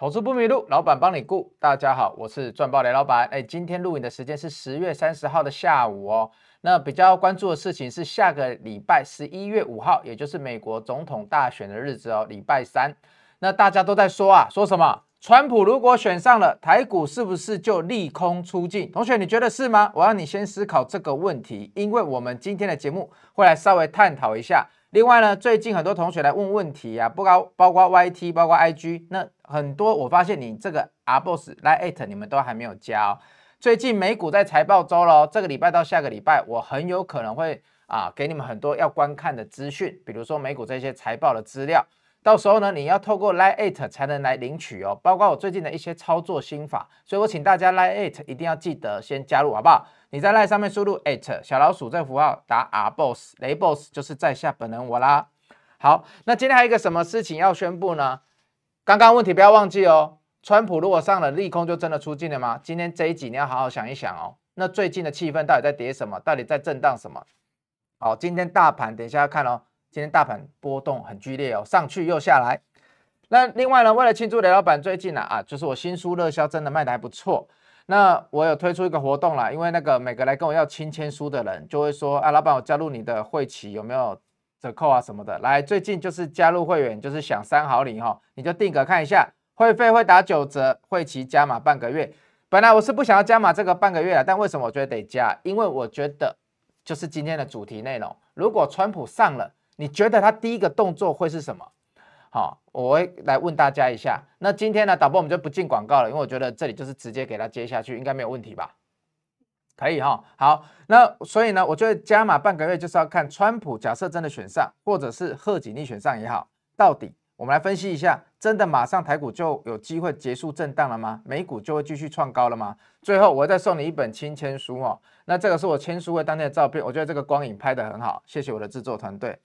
投资不迷路，老板帮你顾。大家好，我是赚爆雷老板。哎，今天录影的时间是十月三十号的下午哦。那比较关注的事情是下个礼拜十一月五号，也就是美国总统大选的日子哦，礼拜三。那大家都在说啊，说什么？川普如果选上了，台股是不是就利空出尽？同学，你觉得是吗？我让你先思考这个问题，因为我们今天的节目会来稍微探讨一下。另外呢，最近很多同学来问问题啊，不高，包括 Y T，包括 I G，那很多我发现你这个阿 boss 来艾特你们都还没有加。最近美股在财报周喽，这个礼拜到下个礼拜，我很有可能会啊给你们很多要观看的资讯，比如说美股这些财报的资料。到时候呢，你要透过 l i n e it 才能来领取哦，包括我最近的一些操作心法，所以我请大家 l i n e it，一定要记得先加入，好不好？你在 l i n e 上面输入 it 小老鼠这符号，打 R boss，雷 boss 就是在下本人我啦。好，那今天还有一个什么事情要宣布呢？刚刚问题不要忘记哦，川普如果上了利空，就真的出尽了吗？今天这一集你要好好想一想哦。那最近的气氛到底在叠什么？到底在震荡什么？好，今天大盘等一下要看哦。今天大盘波动很剧烈哦，上去又下来。那另外呢，为了庆祝雷老板最近呢啊，就是我新书热销，真的卖的还不错。那我有推出一个活动啦，因为那个每个来跟我要亲签书的人，就会说啊，老板，我加入你的会期有没有折扣啊什么的？来，最近就是加入会员就是享三好礼哈，你就定格看一下，会费会打九折，会期加码半个月。本来我是不想要加码这个半个月了，但为什么我觉得得加？因为我觉得就是今天的主题内容，如果川普上了。你觉得他第一个动作会是什么？好，我会来问大家一下。那今天呢，导播我们就不进广告了，因为我觉得这里就是直接给他接下去，应该没有问题吧？可以哈。好，那所以呢，我觉得加码半个月就是要看川普，假设真的选上，或者是贺锦丽选上也好，到底我们来分析一下，真的马上台股就有机会结束震荡了吗？美股就会继续创高了吗？最后，我再送你一本亲签书哦。那这个是我签书会当天的照片，我觉得这个光影拍得很好，谢谢我的制作团队。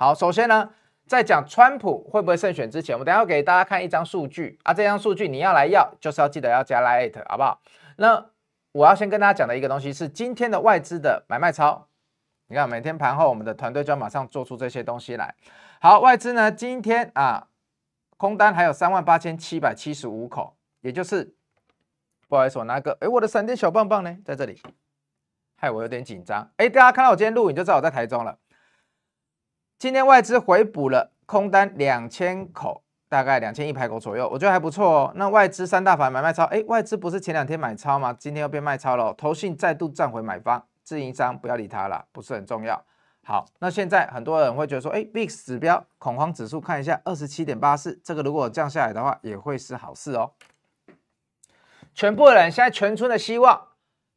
好，首先呢，在讲川普会不会胜选之前，我等下要给大家看一张数据啊，这张数据你要来要就是要记得要加 like 好不好？那我要先跟大家讲的一个东西是今天的外资的买卖超，你看每天盘后我们的团队就马上做出这些东西来。好，外资呢今天啊空单还有三万八千七百七十五口，也就是不好意思，我拿个哎我的闪电小棒棒呢在这里，害我有点紧张。哎，大家看到我今天录影就知道我在台中了。今天外资回补了空单两千口，大概两千一百口左右，我觉得还不错哦。那外资三大法买卖超，哎，外资不是前两天买超吗？今天又变卖超了。投信再度站回买方，自营商不要理他了，不是很重要。好，那现在很多人会觉得说，哎，VIX 指标恐慌指数看一下，二十七点八四，这个如果降下来的话，也会是好事哦。全部人现在全村的希望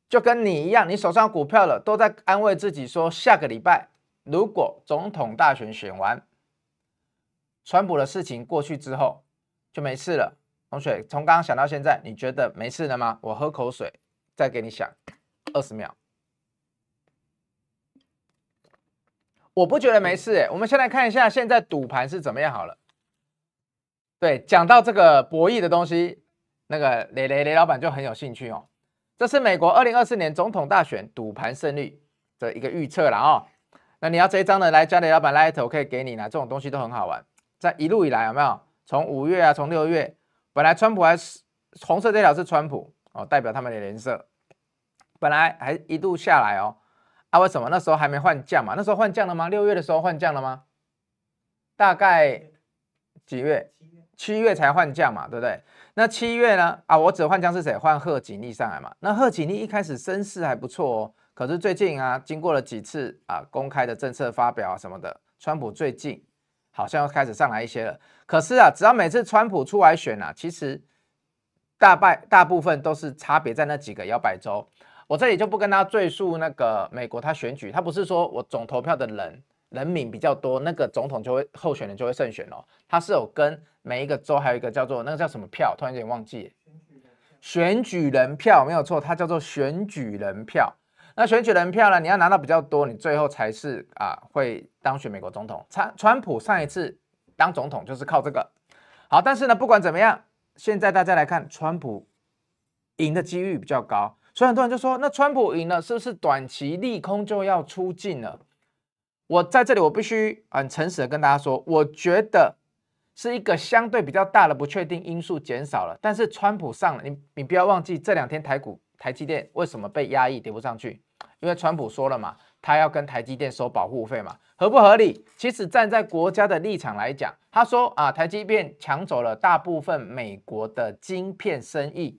就跟你一样，你手上股票了，都在安慰自己说，下个礼拜。如果总统大选选完，川普的事情过去之后，就没事了。同学，从刚刚想到现在，你觉得没事了吗？我喝口水，再给你想二十秒。我不觉得没事。我们先来看一下现在赌盘是怎么样好了。对，讲到这个博弈的东西，那个雷雷雷老板就很有兴趣哦。这是美国二零二四年总统大选赌盘胜率的一个预测了哦。那你要这一张呢？来，家里老板来一头可以给你呢。这种东西都很好玩。在一路以来，有没有？从五月啊，从六月，本来川普还是红色这条是川普哦，代表他们的颜色。本来还一度下来哦。啊，为什么那时候还没换将嘛？那时候换将了吗？六月的时候换将了吗？大概几月？七月，才换将嘛，对不对？那七月呢？啊，我指换将是谁？换贺锦丽上来嘛。那贺锦丽一开始身世还不错哦。可是最近啊，经过了几次啊公开的政策发表啊什么的，川普最近好像又开始上来一些了。可是啊，只要每次川普出来选啊，其实大败大部分都是差别在那几个摇摆州。我这里就不跟他赘述那个美国他选举，他不是说我总投票的人人民比较多，那个总统就会候选人就会胜选哦。他是有跟每一个州，还有一个叫做那个叫什么票，突然间忘记选举人票，没有错，它叫做选举人票。那选举人票呢？你要拿到比较多，你最后才是啊会当选美国总统。川川普上一次当总统就是靠这个。好，但是呢，不管怎么样，现在大家来看，川普赢的几率比较高，所以很多人就说，那川普赢了，是不是短期利空就要出尽了？我在这里，我必须很诚实的跟大家说，我觉得是一个相对比较大的不确定因素减少了。但是川普上了，你你不要忘记这两天台股。台积电为什么被压抑，跌不上去？因为川普说了嘛，他要跟台积电收保护费嘛，合不合理？其实站在国家的立场来讲，他说啊，台积电抢走了大部分美国的晶片生意，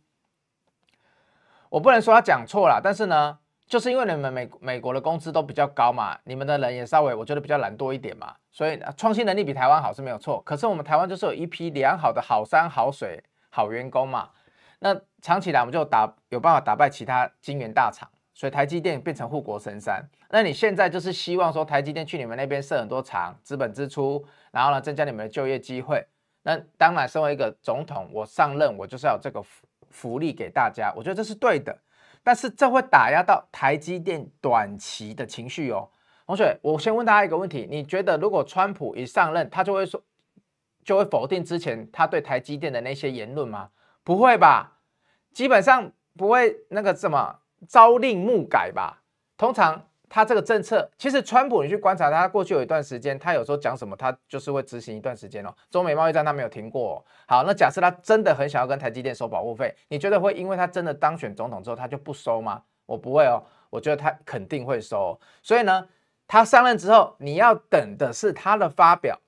我不能说他讲错了，但是呢，就是因为你们美美国的工资都比较高嘛，你们的人也稍微我觉得比较懒惰一点嘛，所以创新能力比台湾好是没有错。可是我们台湾就是有一批良好的好山好水好员工嘛，那。长期来我们就打有办法打败其他晶圆大厂，所以台积电变成护国神山。那你现在就是希望说台积电去你们那边设很多厂，资本支出，然后呢增加你们的就业机会。那当然，身为一个总统，我上任我就是要这个福福利给大家，我觉得这是对的。但是这会打压到台积电短期的情绪哦。同学，我先问大家一个问题：你觉得如果川普一上任，他就会说就会否定之前他对台积电的那些言论吗？不会吧？基本上不会那个什么朝令暮改吧？通常他这个政策，其实川普你去观察他过去有一段时间，他有时候讲什么，他就是会执行一段时间哦。中美贸易战他没有停过。好，那假设他真的很想要跟台积电收保护费，你觉得会因为他真的当选总统之后他就不收吗？我不会哦，我觉得他肯定会收。所以呢，他上任之后你要等的是他的发表，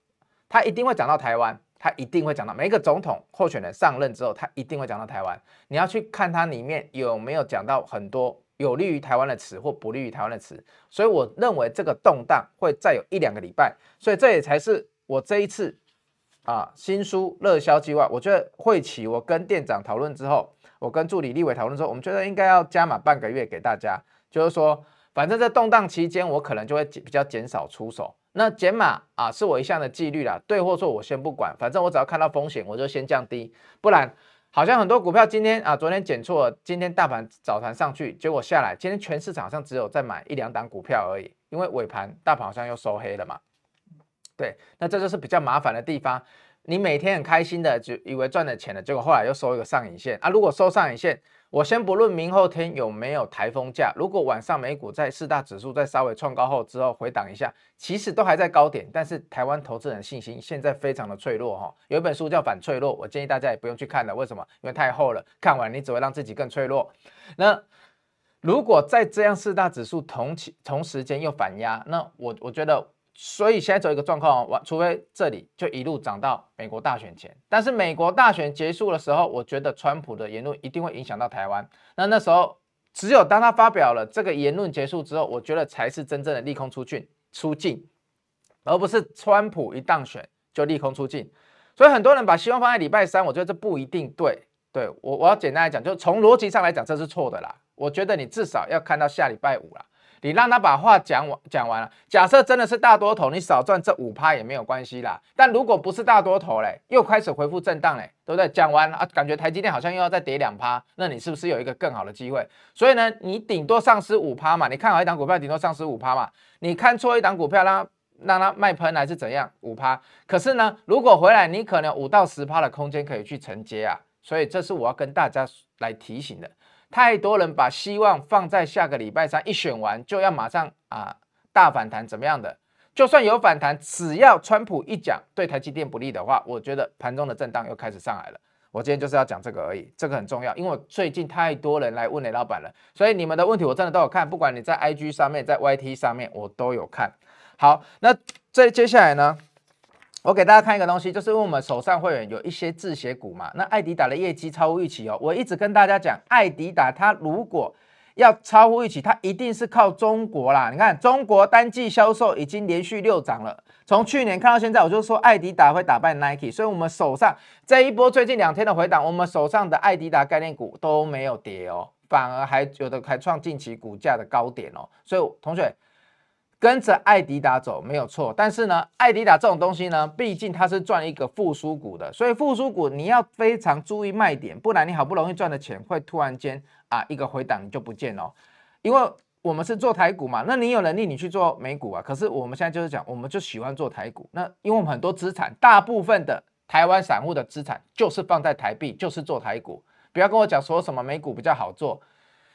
他一定会讲到台湾。他一定会讲到每一个总统候选人上任之后，他一定会讲到台湾。你要去看它里面有没有讲到很多有利于台湾的词或不利于台湾的词。所以我认为这个动荡会再有一两个礼拜。所以这也才是我这一次啊新书热销计划。我觉得会起。我跟店长讨论之后，我跟助理立伟讨论之后，我们觉得应该要加满半个月给大家。就是说，反正在动荡期间，我可能就会比较减少出手。那减码啊，是我一项的纪律啦，对或错，我先不管，反正我只要看到风险，我就先降低。不然，好像很多股票今天啊，昨天减错，今天大盘早盘上去，结果下来，今天全市场上只有再买一两档股票而已，因为尾盘大盘好像又收黑了嘛。对，那这就是比较麻烦的地方。你每天很开心的，就以为赚了钱了，结果后来又收一个上影线啊！如果收上影线，我先不论明后天有没有台风假，如果晚上美股在四大指数再稍微创高后之后回档一下，其实都还在高点，但是台湾投资人信心现在非常的脆弱哈。有一本书叫《反脆弱》，我建议大家也不用去看了，为什么？因为太厚了，看完你只会让自己更脆弱。那如果在这样四大指数同期同时间又反压，那我我觉得。所以现在走一个状况我除非这里就一路涨到美国大选前，但是美国大选结束的时候，我觉得川普的言论一定会影响到台湾。那那时候，只有当他发表了这个言论结束之后，我觉得才是真正的利空出尽出尽，而不是川普一当选就利空出尽。所以很多人把希望放在礼拜三，我觉得这不一定对。对我我要简单来讲，就从逻辑上来讲，这是错的啦。我觉得你至少要看到下礼拜五了。你让他把话讲完，讲完了。假设真的是大多头，你少赚这五趴也没有关系啦。但如果不是大多头嘞，又开始恢复震荡嘞，对不对？讲完啊，感觉台积电好像又要再跌两趴，那你是不是有一个更好的机会？所以呢，你顶多丧失五趴嘛，你看好一档股票顶多丧失五趴嘛，你看错一档股票让让它卖喷还是怎样，五趴。可是呢，如果回来，你可能五到十趴的空间可以去承接啊。所以这是我要跟大家来提醒的。太多人把希望放在下个礼拜三一选完就要马上啊大反弹怎么样的？就算有反弹，只要川普一讲对台积电不利的话，我觉得盘中的震荡又开始上来了。我今天就是要讲这个而已，这个很重要，因为我最近太多人来问雷老板了，所以你们的问题我真的都有看，不管你在 IG 上面，在 YT 上面，我都有看好。那这接下来呢？我给大家看一个东西，就是因我们手上会员有一些绩协股嘛。那艾迪达的业绩超乎预期哦。我一直跟大家讲，艾迪达它如果要超乎预期，它一定是靠中国啦。你看中国单季销售已经连续六涨了，从去年看到现在，我就说艾迪达会打败 Nike。所以我们手上这一波最近两天的回档，我们手上的艾迪达概念股都没有跌哦，反而还有的还创近期股价的高点哦。所以同学。跟着艾迪达走没有错，但是呢，艾迪达这种东西呢，毕竟它是赚一个复苏股的，所以复苏股你要非常注意卖点，不然你好不容易赚的钱会突然间啊一个回档就不见了。因为我们是做台股嘛，那你有能力你去做美股啊？可是我们现在就是讲，我们就喜欢做台股。那因为我们很多资产，大部分的台湾散户的资产就是放在台币，就是做台股。不要跟我讲说什么美股比较好做。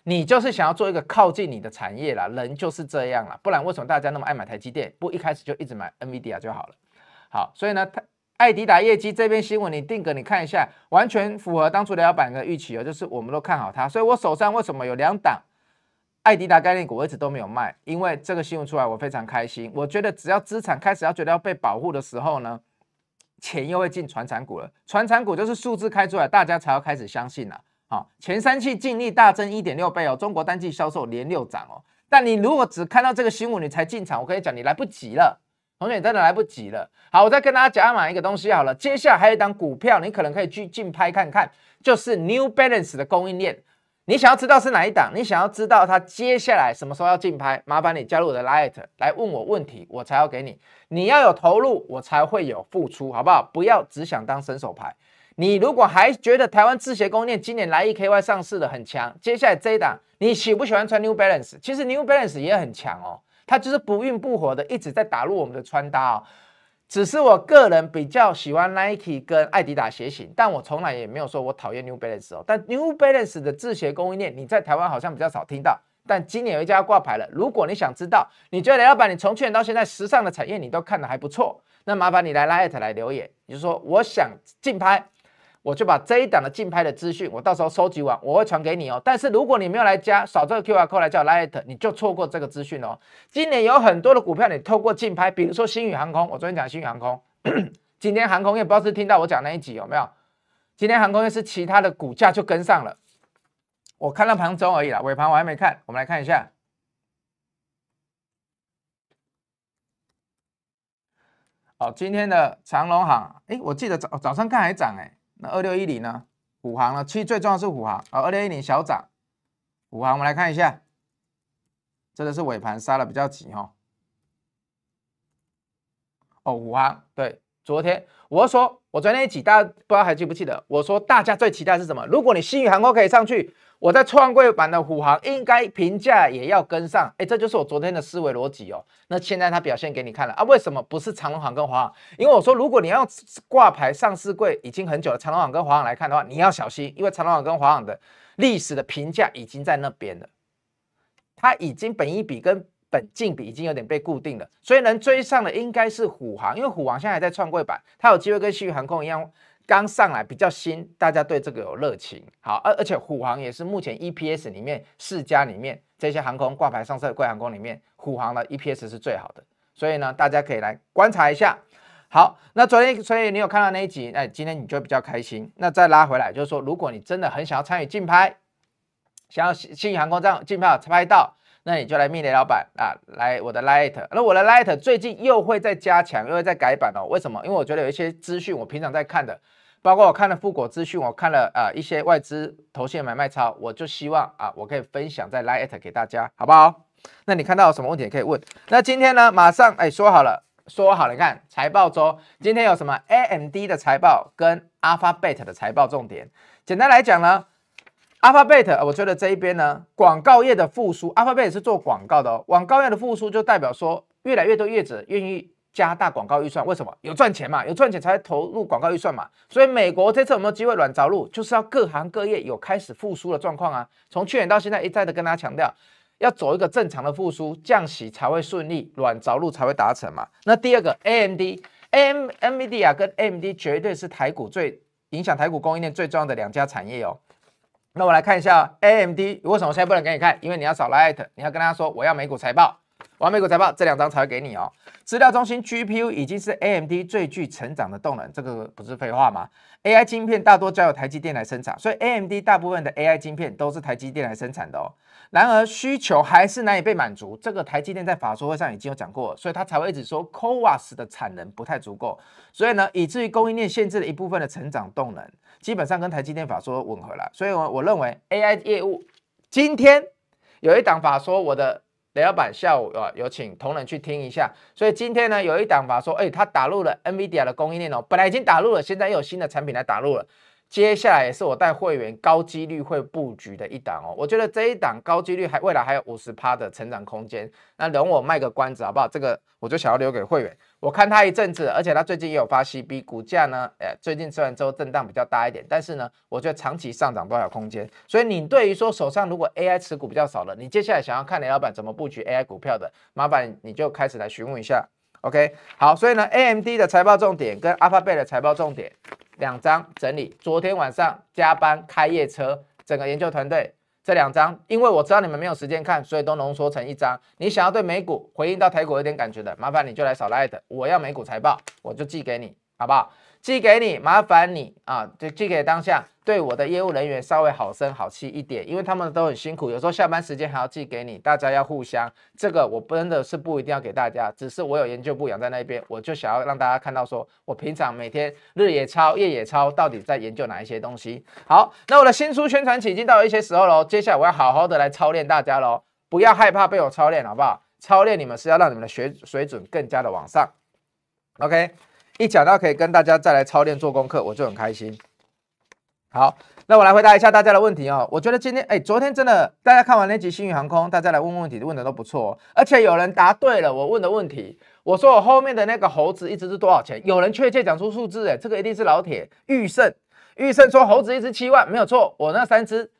你就是想要做一个靠近你的产业啦，人就是这样啦，不然为什么大家那么爱买台积电？不一开始就一直买 NVIDIA 就好了。好，所以呢，艾迪达业绩这篇新闻你定格，你看一下，完全符合当初的老板的预期哦，就是我们都看好它。所以我手上为什么有两档艾迪达概念股，我一直都没有卖，因为这个新闻出来，我非常开心。我觉得只要资产开始要觉得要被保护的时候呢，钱又会进传产股了。传产股就是数字开出来，大家才要开始相信了。好，前三季净利大增一点六倍哦，中国单季销售连六涨哦。但你如果只看到这个新闻，你才进场，我可以讲，你来不及了，同学，真的来不及了。好，我再跟大家讲买一个东西好了，接下来还有一档股票，你可能可以去竞拍看看，就是 New Balance 的供应链。你想要知道是哪一档，你想要知道它接下来什么时候要竞拍，麻烦你加入我的 Light 来问我问题，我才要给你。你要有投入，我才会有付出，好不好？不要只想当伸手牌。你如果还觉得台湾制鞋供应链今年来 E K Y 上市的很强，接下来这一档你喜不喜欢穿 New Balance？其实 New Balance 也很强哦，它就是不愠不火的一直在打入我们的穿搭哦。只是我个人比较喜欢 Nike 跟艾迪达鞋型，但我从来也没有说我讨厌 New Balance 哦。但 New Balance 的制鞋供应链你在台湾好像比较少听到，但今年有一家挂牌了。如果你想知道，你觉得老板，你从去年到现在时尚的产业你都看的还不错，那麻烦你来拉艾特来留言，你就说我想竞拍。我就把这一档的竞拍的资讯，我到时候收集完，我会传给你哦。但是如果你没有来加扫这个 QR code 来叫 Light，你就错过这个资讯哦。今年有很多的股票，你透过竞拍，比如说新宇航空，我昨天讲新宇航空，今天航空业不知道是听到我讲那一集有没有？今天航空业是其他的股价就跟上了，我看到盘中而已啦，尾盘我还没看。我们来看一下，好，今天的长龙行，哎，我记得早早上看还涨哎。那二六一零呢？虎航呢？其实最重要是虎航啊。二六一零小涨，虎航我们来看一下，这个是尾盘杀的比较急哈。哦，虎航对，昨天我说我昨天一起，大家不知道还记不记得？我说大家最期待是什么？如果你新宇航空可以上去。我在创柜版的虎航应该评价也要跟上，哎，这就是我昨天的思维逻辑哦。那现在它表现给你看了啊？为什么不是长龙航跟华航？因为我说，如果你要挂牌上市柜已经很久了，长隆航跟华航来看的话，你要小心，因为长隆航跟华航的历史的评价已经在那边了，它已经本一比跟本净比已经有点被固定了，所以能追上的应该是虎航，因为虎航现在还在创柜版，它有机会跟西域航空一样。刚上来比较新，大家对这个有热情，好，而而且虎航也是目前 EPS 里面四家里面这些航空挂牌上市的贵航空里面，虎航的 EPS 是最好的，所以呢，大家可以来观察一下。好，那昨天所以你有看到那一集，那今天你就比较开心。那再拉回来，就是说，如果你真的很想要参与竞拍，想要新新航空这样竞拍拍到，那你就来密雷老板啊，来我的 Light，那我的 Light 最近又会再加强，又会再改版哦。为什么？因为我觉得有一些资讯我平常在看的。包括我看了富国资讯，我看了啊一些外资投线买卖操，我就希望啊我可以分享在 line 给大家，好不好？那你看到有什么问题也可以问。那今天呢，马上哎说好了，说好了，你看财报周，今天有什么 AMD 的财报跟 Alphabet 的财报重点？简单来讲呢，Alphabet 我觉得这一边呢广告业的复苏，Alphabet 是做广告的哦，广告业的复苏就代表说越来越多业者愿意。加大广告预算，为什么？有赚钱嘛？有赚钱才投入广告预算嘛。所以美国这次有没有机会软着陆，就是要各行各业有开始复苏的状况啊。从去年到现在，一再的跟大家强调，要走一个正常的复苏，降息才会顺利，软着陆才会达成嘛。那第二个，AMD、a m n v e d i a 跟 AMD 绝对是台股最影响台股供应链最重要的两家产业哦。那我来看一下 AMD，为什么现在不能给你看？因为你要找 Light，你要跟大家说我要美股财报。完美股财报，这两张才会给你哦。资料中心 GPU 已经是 AMD 最具成长的动能，这个不是废话吗？AI 晶片大多交由台积电来生产，所以 AMD 大部分的 AI 晶片都是台积电来生产的哦。然而需求还是难以被满足，这个台积电在法说会上已经有讲过，所以他才会一直说 c o v a s 的产能不太足够，所以呢，以至于供应链限制了一部分的成长动能，基本上跟台积电法说吻合了。所以，我我认为 AI 业务今天有一档法说我的。雷老板下午啊，有请同仁去听一下。所以今天呢，有一档吧，说，哎，他打入了 Nvidia 的供应链哦，本来已经打入了，现在又有新的产品来打入了。接下来也是我带会员高几率会布局的一档哦。我觉得这一档高几率还未来还有五十趴的成长空间。那容我卖个关子好不好？这个我就想要留给会员。我看它一阵子，而且它最近也有发 C B 股价呢，哎，最近完之后震荡比较大一点，但是呢，我觉得长期上涨多少空间。所以你对于说手上如果 A I 持股比较少了，你接下来想要看林老板怎么布局 A I 股票的，麻烦你就开始来询问一下。OK，好，所以呢，A M D 的财报重点跟 Alphabet 的财报重点两张整理，昨天晚上加班开夜车，整个研究团队。这两张，因为我知道你们没有时间看，所以都浓缩成一张。你想要对美股回应到台股有点感觉的，麻烦你就来扫来艾特，我要美股财报，我就寄给你，好不好？寄给你，麻烦你啊，就寄给当下对我的业务人员稍微好声好气一点，因为他们都很辛苦，有时候下班时间还要寄给你。大家要互相，这个我真的是不一定要给大家，只是我有研究部养在那边，我就想要让大家看到，说我平常每天日也抄，夜也抄，到底在研究哪一些东西。好，那我的新书宣传期已经到了一些时候喽，接下来我要好好的来操练大家喽，不要害怕被我操练好不好？操练你们是要让你们的学水准更加的往上。OK。一讲到可以跟大家再来操练做功课，我就很开心。好，那我来回答一下大家的问题哦。我觉得今天，哎，昨天真的，大家看完那集星宇航空，大家来问问题，问的都不错，而且有人答对了我问的问题。我说我后面的那个猴子一只是多少钱？有人确切讲出数字，哎，这个一定是老铁玉胜，玉胜说猴子一只七万，没有错。我那三只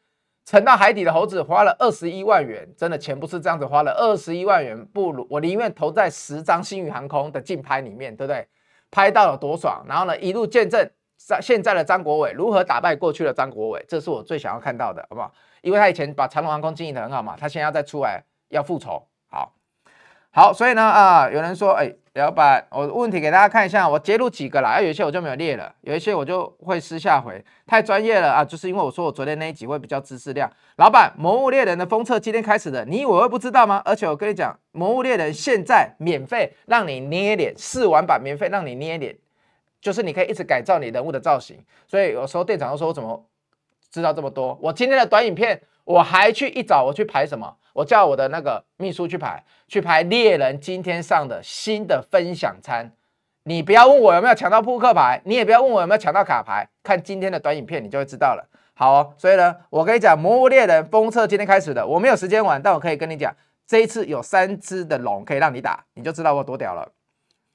沉到海底的猴子花了二十一万元，真的钱不是这样子，花了二十一万元，不如我宁愿投在十张星宇航空的竞拍里面，对不对？拍到了多爽，然后呢，一路见证在现在的张国伟如何打败过去的张国伟，这是我最想要看到的，好不好？因为他以前把长龙航空经营得很好嘛，他现在要再出来要复仇。好，所以呢，啊，有人说，哎，老板，我问题给大家看一下，我截录几个了，啊，有些我就没有列了，有一些我就会私下回，太专业了啊，就是因为我说我昨天那一集会比较知识量。老板，魔物猎人的封测今天开始的，你以为我会不知道吗？而且我跟你讲，魔物猎人现在免费让你捏脸，试玩版免费让你捏脸，就是你可以一直改造你人物的造型。所以有时候店长都说我怎么知道这么多？我今天的短影片。我还去一早，我去排什么？我叫我的那个秘书去排，去排猎人今天上的新的分享餐。你不要问我有没有抢到扑克牌，你也不要问我有没有抢到卡牌，看今天的短影片你就会知道了。好哦，所以呢，我跟你讲，魔物猎人封测今天开始的，我没有时间玩，但我可以跟你讲，这一次有三只的龙可以让你打，你就知道我多屌了。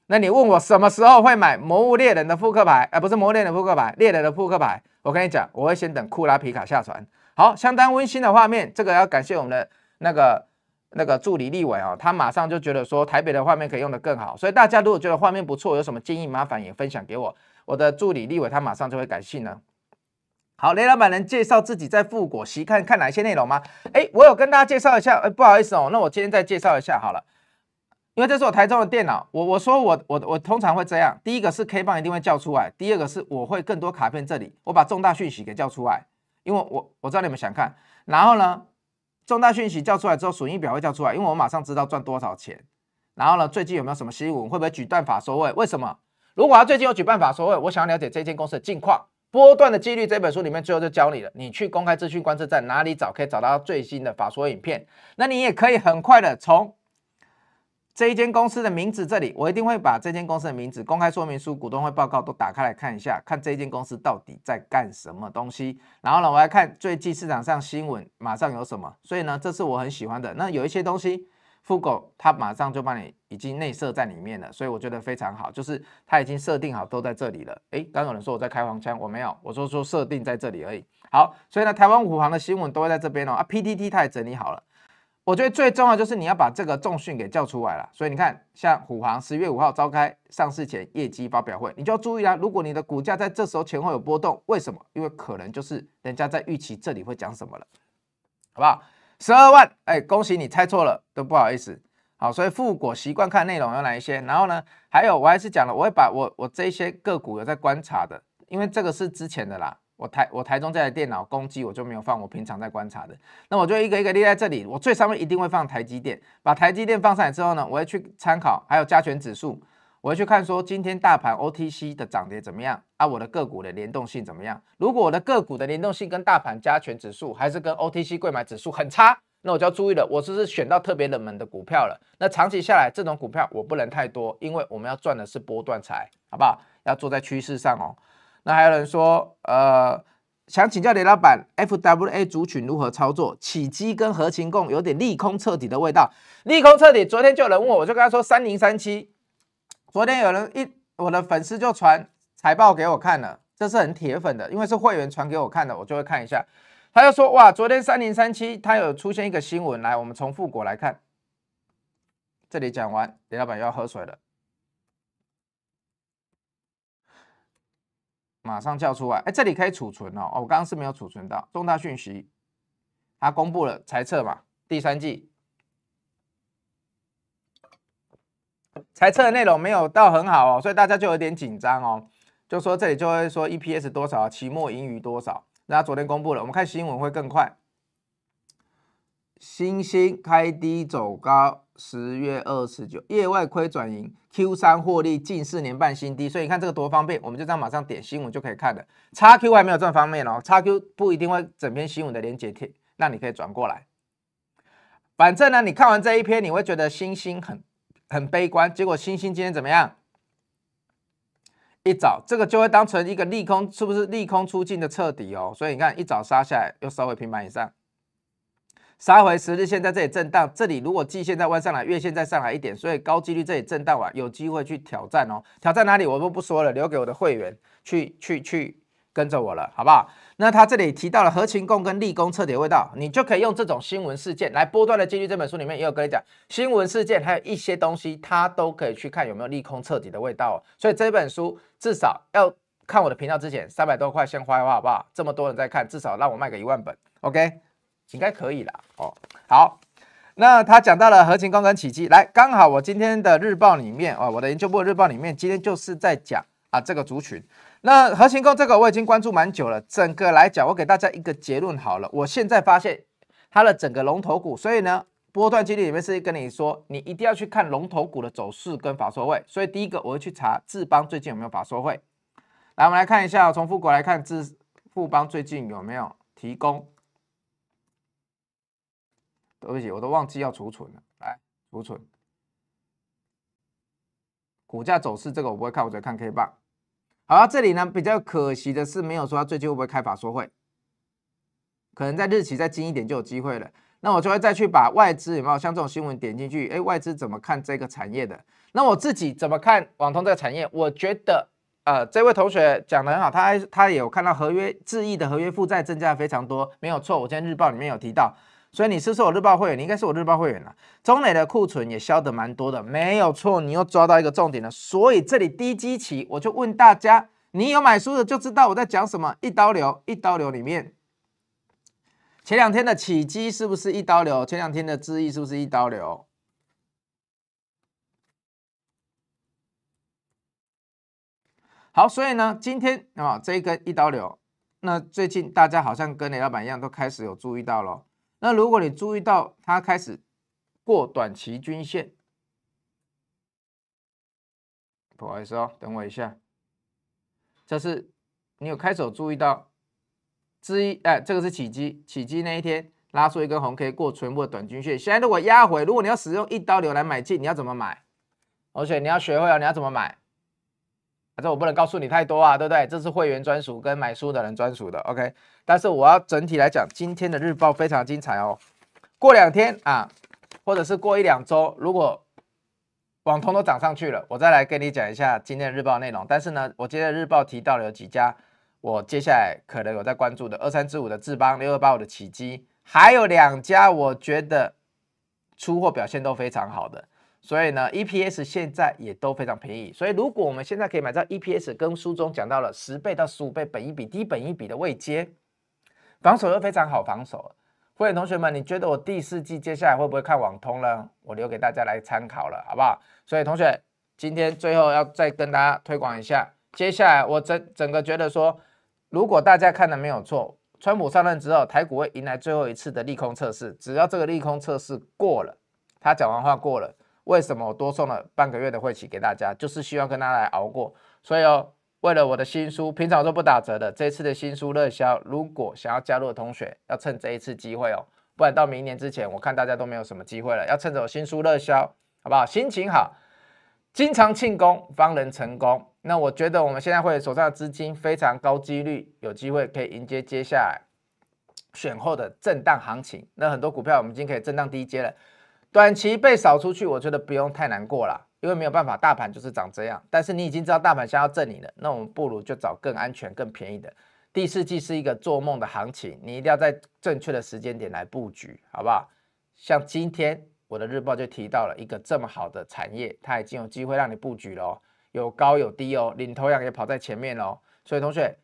那你问我什么时候会买魔物猎人的扑克牌？哎，不是魔猎的扑克牌，猎人的扑克牌。我跟你讲，我会先等库拉皮卡下船。好，相当温馨的画面，这个要感谢我们的那个那个助理立伟哦，他马上就觉得说台北的画面可以用的更好，所以大家如果觉得画面不错，有什么建议麻烦也分享给我，我的助理立伟他马上就会改信呢。好，雷老板能介绍自己在富国西看看哪些内容吗？哎，我有跟大家介绍一下，哎，不好意思哦，那我今天再介绍一下好了，因为这是我台中的电脑，我我说我我我通常会这样，第一个是 K 棒一定会叫出来，第二个是我会更多卡片这里，我把重大讯息给叫出来。因为我我知道你们想看，然后呢，重大讯息叫出来之后，损益表会叫出来，因为我马上知道赚多少钱。然后呢，最近有没有什么新闻，会不会举办法收会？为什么？如果他最近有举办法收会，我想要了解这间公司的近况、波段的几率。这本书里面最后就教你了，你去公开资讯观测站哪里找，可以找到最新的法说影片。那你也可以很快的从。这一间公司的名字，这里我一定会把这间公司的名字、公开说明书、股东会报告都打开来看一下，看这一间公司到底在干什么东西。然后呢，我来看最近市场上新闻马上有什么。所以呢，这是我很喜欢的。那有一些东西，富狗它马上就帮你已经内设在里面了，所以我觉得非常好，就是它已经设定好都在这里了。诶，刚有人说我在开黄腔，我没有，我说说设定在这里而已。好，所以呢，台湾五行的新闻都会在这边哦。啊，PTT 它也整理好了。我觉得最重要就是你要把这个重讯给叫出来了，所以你看，像虎航十月五号召开上市前业绩发表会，你就要注意啦。如果你的股价在这时候前后有波动，为什么？因为可能就是人家在预期这里会讲什么了，好不好？十二万，哎，恭喜你猜错了，都不好意思。好，所以复果习惯看内容有哪一些？然后呢，还有我还是讲了，我会把我我这些个股有在观察的，因为这个是之前的啦。我台我台中这台电脑攻击我就没有放，我平常在观察的，那我就一个一个列在这里，我最上面一定会放台积电，把台积电放上来之后呢，我会去参考还有加权指数，我会去看说今天大盘 OTC 的涨跌怎么样，啊我的个股的联动性怎么样？如果我的个股的联动性跟大盘加权指数还是跟 OTC 购买指数很差，那我就要注意了，我这是选到特别冷门的股票了，那长期下来这种股票我不能太多，因为我们要赚的是波段财，好不好？要坐在趋势上哦。那还有人说，呃，想请教李老板，FWA 族群如何操作？起基跟合情共有点利空彻底的味道，利空彻底。昨天就有人问我，我就跟他说，三零三七，昨天有人一我的粉丝就传财报给我看了，这是很铁粉的，因为是会员传给我看的，我就会看一下。他就说，哇，昨天三零三七，它有出现一个新闻来，我们从富国来看，这里讲完，林老板要喝水了。马上叫出来！哎，这里可以储存哦。我刚刚是没有储存到重大讯息，他公布了猜测嘛，第三季猜测的内容没有到很好哦，所以大家就有点紧张哦。就说这里就会说 EPS 多少，期末盈余多少。那昨天公布了，我们看新闻会更快。新兴开低走高。十月二十九，业外亏转盈，Q 三获利近四年半新低，所以你看这个多方便，我们就这样马上点新闻就可以看了。XQ 还没有这么方便哦，XQ 不一定会整篇新闻的连接贴，那你可以转过来。反正呢，你看完这一篇，你会觉得星星很很悲观，结果星星今天怎么样？一早这个就会当成一个利空，是不是利空出尽的彻底哦？所以你看一早杀下来，又稍微平板以上。杀回十日线在这里震荡，这里如果季线再弯上来，月线再上来一点，所以高几率这里震荡完有机会去挑战哦。挑战哪里我都不说了，留给我的会员去去去跟着我了，好不好？那他这里提到了合情共跟利空彻底的味道，你就可以用这种新闻事件来波段的几率。这本书里面也有跟你讲新闻事件，还有一些东西，他都可以去看有没有利空彻底的味道。所以这本书至少要看我的频道之前三百多块先花一花，好不好？这么多人在看，至少让我卖个一万本，OK？应该可以了哦。好，那他讲到了合情工跟起迹，来刚好我今天的日报里面啊，我的研究部日报里面今天就是在讲啊这个族群。那合情工这个我已经关注蛮久了，整个来讲，我给大家一个结论好了。我现在发现它的整个龙头股，所以呢波段经律里面是跟你说，你一定要去看龙头股的走势跟法收汇。所以第一个我会去查智邦最近有没有法收会。来，我们来看一下，从富国来看智富邦最近有没有提供。对不起，我都忘记要储存了。来，储存。股价走势这个我不会看，我只看 K 棒。好这里呢比较可惜的是，没有说最近会不会开法说会，可能在日企再精一点就有机会了。那我就会再去把外资有没有像这种新闻点进去，哎，外资怎么看这个产业的？那我自己怎么看网通这个产业？我觉得，呃，这位同学讲的很好，他他也有看到合约质疑的合约负债增加非常多，没有错，我今天日报里面有提到。所以你是是我日报会员，你应该是我日报会员了。中磊的库存也消得蛮多的，没有错，你又抓到一个重点了。所以这里低基期，我就问大家，你有买书的就知道我在讲什么。一刀流，一刀流里面，前两天的起基是不是一刀流？前两天的质易是不是一刀流？好，所以呢，今天啊这一根一刀流，那最近大家好像跟雷老板一样，都开始有注意到了。那如果你注意到它开始过短期均线，不好意思哦，等我一下，这是你有开始注意到之一，哎，这个是起基，起基那一天拉出一根红 K 过全部的短均线，现在如果压回，如果你要使用一刀流来买进，你要怎么买？而且你要学会啊，你要怎么买？反正我不能告诉你太多啊，对不对？这是会员专属跟买书的人专属的，OK。但是我要整体来讲，今天的日报非常精彩哦。过两天啊，或者是过一两周，如果网通都涨上去了，我再来跟你讲一下今天的日报内容。但是呢，我今天日报提到了有几家，我接下来可能有在关注的，二三之五的智邦，六二八五的启基，还有两家我觉得出货表现都非常好的。所以呢，EPS 现在也都非常便宜。所以如果我们现在可以买到 EPS，跟书中讲到了十倍到十五倍本一比、低本一比的位阶，防守又非常好，防守。所以同学们，你觉得我第四季接下来会不会看网通呢？我留给大家来参考了，好不好？所以同学，今天最后要再跟大家推广一下，接下来我整整个觉得说，如果大家看的没有错，川普上任之后，台股会迎来最后一次的利空测试。只要这个利空测试过了，他讲完话过了。为什么我多送了半个月的会期给大家，就是希望跟大家来熬过。所以哦，为了我的新书，平常都不打折的，这次的新书热销，如果想要加入的同学，要趁这一次机会哦，不然到明年之前，我看大家都没有什么机会了。要趁着我新书热销，好不好？心情好，经常庆功方能成功。那我觉得我们现在会手上的资金非常高几率有机会可以迎接接下来选后的震荡行情。那很多股票我们已经可以震荡低阶了。短期被扫出去，我觉得不用太难过了，因为没有办法，大盘就是长这样。但是你已经知道大盘想要挣你了，那我们不如就找更安全、更便宜的。第四季是一个做梦的行情，你一定要在正确的时间点来布局，好不好？像今天我的日报就提到了一个这么好的产业，它已经有机会让你布局了，哦，有高有低哦，领头羊也跑在前面喽。所以同学。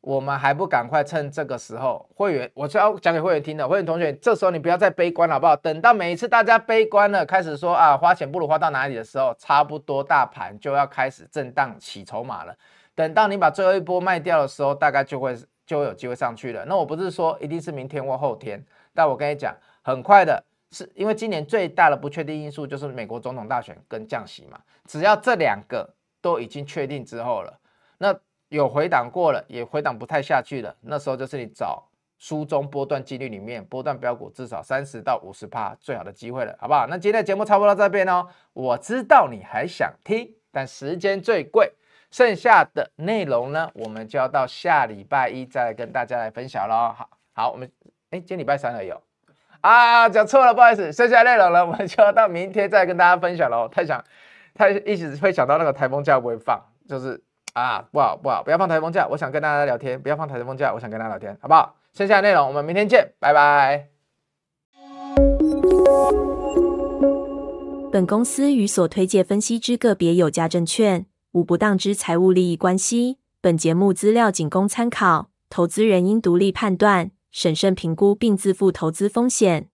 我们还不赶快趁这个时候，会员，我要讲给会员听的，会员同学，这时候你不要再悲观好不好？等到每一次大家悲观了，开始说啊花钱不如花到哪里的时候，差不多大盘就要开始震荡起筹码了。等到你把最后一波卖掉的时候，大概就会就会有机会上去了。那我不是说一定是明天或后天，但我跟你讲，很快的，是因为今年最大的不确定因素就是美国总统大选跟降息嘛。只要这两个都已经确定之后了，那。有回档过了，也回档不太下去了。那时候就是你找书中波段几律里面波段标股，至少三十到五十趴，最好的机会了，好不好？那今天的节目差不多到这边哦。我知道你还想听，但时间最贵。剩下的内容呢，我们就要到下礼拜一再来跟大家来分享喽。好，好，我们哎，今天礼拜三了有啊，讲错了，不好意思。剩下内容呢，我们就要到明天再跟大家分享喽。太想，太一直会想到那个台风架不会放，就是。啊，不好不好，不要放台风假，我想跟大家聊天。不要放台风假，我想跟大家聊天，好不好？剩下的内容我们明天见，拜拜。本公司与所推介分析之个别有价证券无不当之财务利益关系。本节目资料仅供参考，投资人应独立判断、审慎评估并自负投资风险。